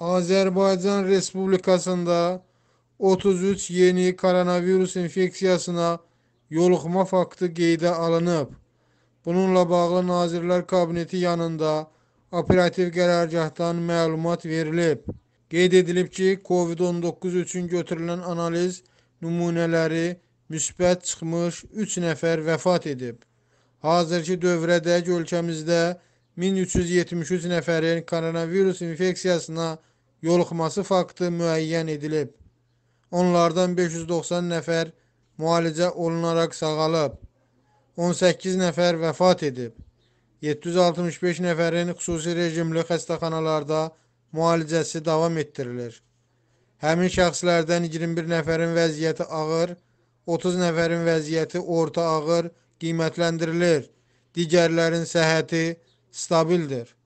Azərbaycan Respublikasında 33 yeni koronavirus infeksiyasına yoluxma faktı qeydə alınıb. Bununla bağlı Nazirlər Kabineti yanında operativ qərargahdan məlumat verilib. Qeyd edilib ki, COVID-19 üçün götürülən analiz nümunələri müsbət çıxmış 3 nəfər vəfat edib. Hazırki dövrədə ölkəmizdə 1373 nəfərin koronavirus infeksiyasına yoluxması faktı müəyyən edilib. Onlardan 590 nəfər müalicə olunaraq sağalıb. 18 nəfər vəfat edib. 765 nəfərin xüsusi rejimli xəstəxanalarda müalicəsi davam etdirilir. Həmin şəxslərdən 21 nəfərin vəziyyəti ağır, 30 nəfərin vəziyyəti orta ağır qiymətləndirilir. Digərlərin səhəti stabildir.